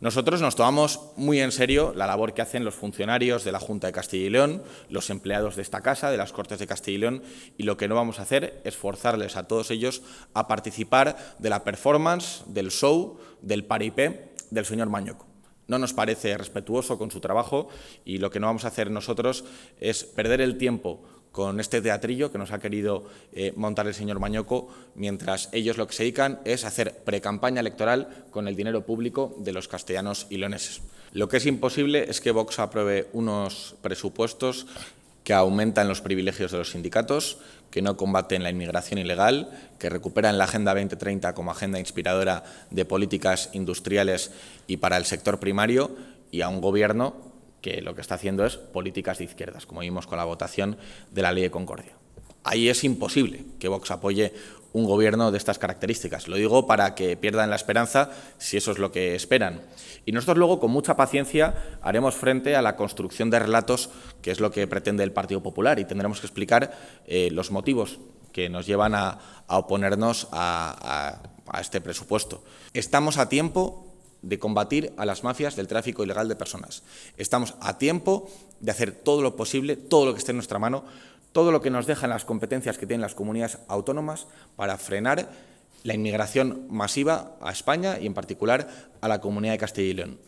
Nosotros nos tomamos muy en serio la labor que hacen los funcionarios de la Junta de Castilla y León, los empleados de esta casa, de las Cortes de Castilla y León, y lo que no vamos a hacer es forzarles a todos ellos a participar de la performance, del show, del paripé del señor Mañoc. no nos parece respetuoso con su trabajo y lo que no vamos a hacer nosotros es perder el tiempo con este teatrillo que nos ha querido eh, montar el señor Mañoco, mientras ellos lo que se dedican es hacer precampaña electoral con el dinero público de los castellanos y leoneses. Lo que es imposible es que Vox apruebe unos presupuestos que aumentan los privilegios de los sindicatos, que no combaten la inmigración ilegal, que recuperan la Agenda 2030 como agenda inspiradora de políticas industriales y para el sector primario, y a un gobierno que lo que está haciendo es políticas de izquierdas, como vimos con la votación de la ley de Concordia. Ahí es imposible que Vox apoye un gobierno de estas características. Lo digo para que pierdan la esperanza si eso es lo que esperan. Y nosotros luego, con mucha paciencia, haremos frente a la construcción de relatos, que es lo que pretende el Partido Popular, y tendremos que explicar eh, los motivos que nos llevan a, oponernos a este presupuesto. Estamos a tiempo de combatir a las mafias del tráfico ilegal de personas. Estamos a tiempo de hacer todo lo posible, todo lo que esté en nuestra mano, todo lo que nos dejan las competencias que tienen las comunidades autónomas para frenar la inmigración masiva a España y en particular a la comunidad de Castilla y León.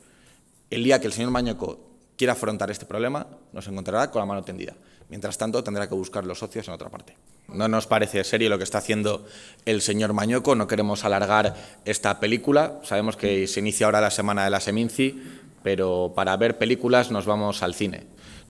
El día que el señor Mañeco quiera afrontar este problema, nos encontrará con la mano tendida. Mientras tanto, tendrá que buscar los socios en otra parte. No nos parece serio lo que está haciendo el señor Mañoco, no queremos alargar esta película. Sabemos que se inicia ahora la semana de la Seminci, pero para ver películas nos vamos al cine.